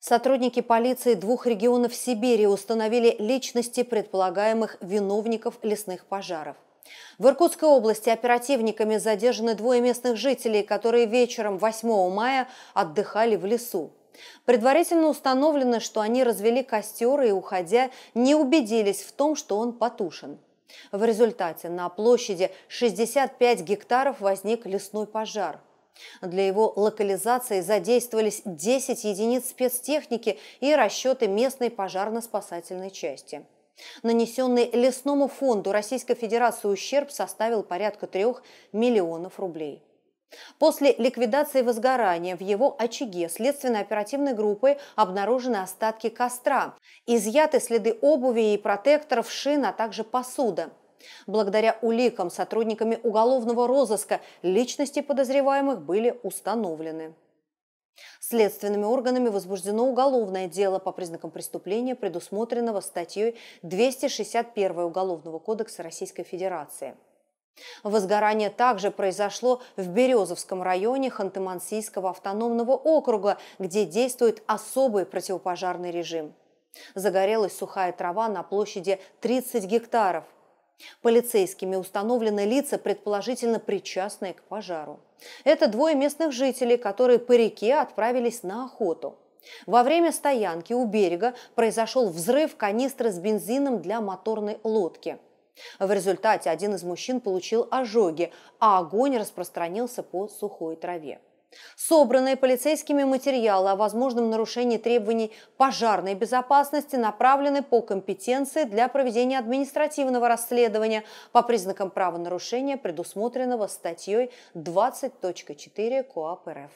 Сотрудники полиции двух регионов Сибири установили личности предполагаемых виновников лесных пожаров. В Иркутской области оперативниками задержаны двое местных жителей, которые вечером 8 мая отдыхали в лесу. Предварительно установлено, что они развели костер и, уходя, не убедились в том, что он потушен. В результате на площади 65 гектаров возник лесной пожар – для его локализации задействовались 10 единиц спецтехники и расчеты местной пожарно-спасательной части. Нанесенный лесному фонду Российской Федерации ущерб составил порядка 3 миллионов рублей. После ликвидации возгорания в его очаге следственной оперативной группой обнаружены остатки костра, изъяты следы обуви и протекторов шин, а также посуда – Благодаря уликам сотрудниками уголовного розыска личности подозреваемых были установлены. Следственными органами возбуждено уголовное дело по признакам преступления, предусмотренного статьей 261 Уголовного кодекса Российской Федерации. Возгорание также произошло в Березовском районе Ханты-Мансийского автономного округа, где действует особый противопожарный режим. Загорелась сухая трава на площади 30 гектаров – Полицейскими установлены лица, предположительно причастные к пожару. Это двое местных жителей, которые по реке отправились на охоту. Во время стоянки у берега произошел взрыв канистры с бензином для моторной лодки. В результате один из мужчин получил ожоги, а огонь распространился по сухой траве. Собранные полицейскими материалы о возможном нарушении требований пожарной безопасности направлены по компетенции для проведения административного расследования по признакам правонарушения, предусмотренного статьей 20.4 КоАП РФ.